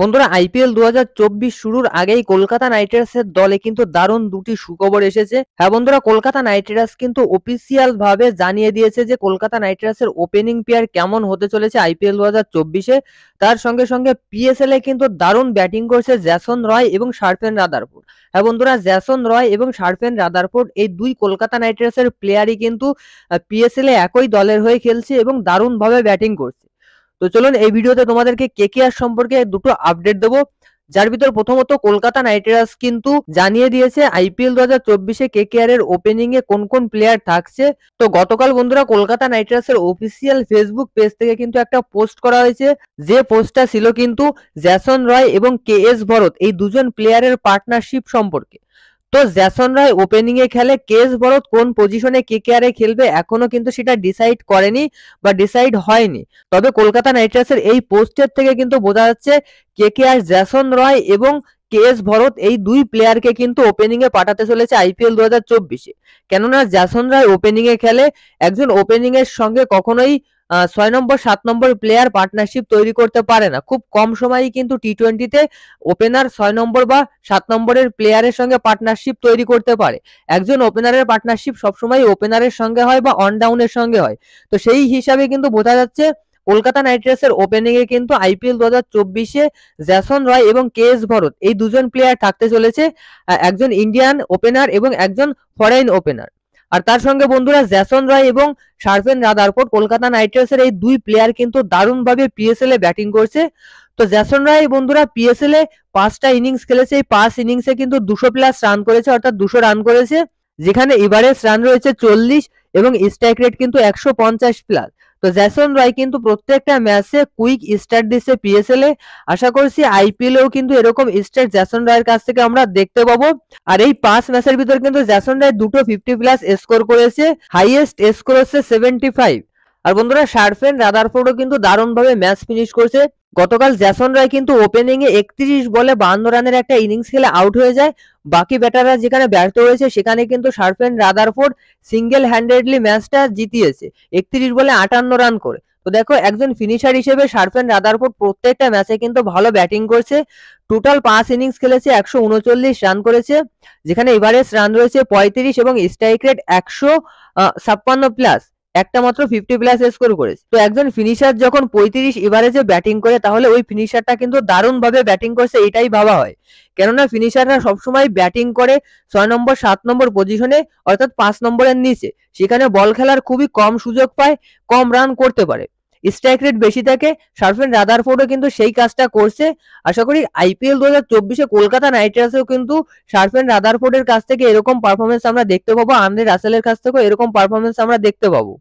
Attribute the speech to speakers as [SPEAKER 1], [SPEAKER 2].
[SPEAKER 1] বন্ধুরা আইপিএল দু শুরুর আগেই কলকাতা নাইট রাইডার্সের দলে কিন্তু দারুণ দুটি সুখবর এসেছে হ্যাঁ বন্ধুরা কলকাতা নাইট রাইডার্স কিন্তু অফিসিয়াল ভাবে জানিয়ে দিয়েছে যে কলকাতা নাইট রাইডার্সের ওপেনিং প্লেয়ার কেমন হতে চলেছে আইপিএল দু হাজার চব্বিশে তার সঙ্গে সঙ্গে পিএসএল এ কিন্তু দারুণ ব্যাটিং করছে জ্যাসন রয় এবং শার্পেন রাদারপুর হ্যাঁ বন্ধুরা জ্যাসন রয় এবং শার্পেন রাদারপুর এই দুই কলকাতা নাইট রাইডার্সের প্লেয়ারই কিন্তু পিএসএল এ একই দলের হয়ে খেলছে এবং দারুণভাবে ব্যাটিং করছে তো চলুন এই ভিডিওতে তোমাদেরকে কে আর সম্পর্কে দুটো আপডেট দেবো যার ভিতর প্রথমত কলকাতা নাইট রাইডার্স কিন্তু জানিয়ে দিয়েছে আইপিএল দু হাজার চব্বিশে কে আর এর ওপেনিং এ কোন কোন প্লেয়ার থাকছে তো গতকাল বন্ধুরা কলকাতা নাইট রাইডার্স এর অফিসিয়াল ফেসবুক পেজ থেকে কিন্তু একটা পোস্ট করা হয়েছে যে পোস্টটা ছিল কিন্তু জ্যাসন রয় এবং কে এস ভরত এই দুজন প্লেয়ারের পার্টনারশিপ সম্পর্কে তো জ্যাসন রায় ওপেনিং এ খেলে কেস ভরত কোন পজিশনে কে কে এ খেলবে এখনো কিন্তু সেটা ডিসাইড করেনি বা ডিসাইড হয়নি তবে কলকাতা নাইট রাইডার্সের এই পোস্টের থেকে কিন্তু বোঝা যাচ্ছে কে কে আর জ্যাসন রয় এবং কে এস ভরত এই দুই প্লেয়ারকে কিন্তু ওপেনিং এ পাঠাতে চলেছে আইপিএল দু হাজার চব্বিশে কেননা জ্যাসন রায় ওপেনিং এ খেলে একজন ওপেনিং এর সঙ্গে কখনোই ছয় নম্বর সাত নম্বর প্লেয়ার পার্টনারশিপ তৈরি করতে পারে না খুব কম সময়ই কিন্তু টি টোয়েন্টিতে ওপেনার ছয় নম্বর বা সাত নম্বরের প্লেয়ারের সঙ্গে পার্টনারশিপ তৈরি করতে পারে একজন ওপেনারের পার্টনারশিপ সবসময় ওপেনারের সঙ্গে হয় বা অন ডাউনের সঙ্গে হয় তো সেই হিসাবে কিন্তু বোঝা যাচ্ছে কলকাতা নাইট রাইডার্সের ওপেনিং এ কিন্তু আইপিএল দু হাজার চব্বিশে জ্যাসন রয় এবং কে এস ভরত এই দুজন প্লেয়ার থাকতে চলেছে একজন ইন্ডিয়ান ওপেনার এবং একজন ফরেন ওপেনার আর তার সঙ্গে বন্ধুরা জ্যাসন রায় এবং শারফেন রাদারপোর্ট কলকাতা নাইট রাইডার্সের এই দুই প্লেয়ার কিন্তু দারুণভাবে পিএসএল এ ব্যাটিং করছে তো জ্যাসন রায় বন্ধুরা পিএসএল এ পাঁচটা ইনিংস খেলেছে এই পাঁচ ইনিংসে কিন্তু দুশো প্লাস রান করেছে অর্থাৎ দুশো রান করেছে যেখানে এভারেজ রান রয়েছে চল্লিশ এবং স্ট্রাইক রেট কিন্তু একশো পঞ্চাশ প্লাস তো জ্যাসন রয় কিন্তু প্রত্যেকটা ম্যাচে কুইক স্টার্ট দিচ্ছে পিএসএল এ আশা করছি আইপিএল এও কিন্তু এরকম স্টার্ট জ্যাসন রয়ের কাছ থেকে আমরা দেখতে পাবো আর এই পাঁচ ম্যাচের ভিতর কিন্তু জ্যাসন রায় দুটো ফিফটি প্লাস স্কোর করেছে হাইয়েস্ট স্কোর হচ্ছে সেভেন্টি ফাইভ আর বন্ধুরা শার্ফেন রাদারফোর্ডও কিন্তু দারুণভাবে ম্যাচ ফিনিশ করছে গতকাল জ্যাসন রায় কিন্তু ওপেনিং এ একত্রিশ বলে বান্ন রানের একটা ইনিংস খেলে আউট হয়ে যায় বাকি ব্যাটাররা যেখানে ব্যর্থ হয়েছে সেখানে কিন্তু শার্ফেন রাদারফোর্ড সিঙ্গেল হ্যান্ডেডলি ম্যাচটা জিতিয়েছে একত্রিশ বলে আটান্ন রান করে তো দেখো একজন ফিনিশার হিসেবে শার্ফেন রাদারফোর্ড প্রত্যেকটা ম্যাচে কিন্তু ভালো ব্যাটিং করছে টোটাল পাঁচ ইনিংস খেলেছে একশো উনচল্লিশ রান করেছে যেখানে এভারেজ রান রয়েছে পঁয়ত্রিশ এবং স্ট্রাইক রেট একশো ছাপ্পান্ন প্লাস একটা মাত্র ফিফটি প্লাস স্কোর করেছে তো একজন ফিনিশার যখন পঁয়ত্রিশ এভারেজে ব্যাটিং করে তাহলে ওই ফিনিশারটা কিন্তু ভাবে ব্যাটিং করছে এটাই ভাবা হয় কেননা ফিনিশাররা সবসময় ব্যাটিং করে ছয় নম্বর সাত নম্বর পজিশনে অর্থাৎ পাঁচ নম্বরের নিচে সেখানে বল খেলার খুবই কম সুযোগ পায় কম রান করতে পারে স্ট্রাইক রেট বেশি থাকে সার্ফেন রাদার ফোর্ডও কিন্তু সেই কাজটা করছে আশা করি আইপিএল দু হাজার চব্বিশে কলকাতা নাইট রাইডার্সেও কিন্তু সার্ফেন রাদার ফোর্ডের কাছ থেকে এরকম পারফরমেন্স আমরা দেখতে পাবো আন্দ্রে রাসেলের কাছ থেকেও এরকম পারফরমেন্স আমরা দেখতে পাবো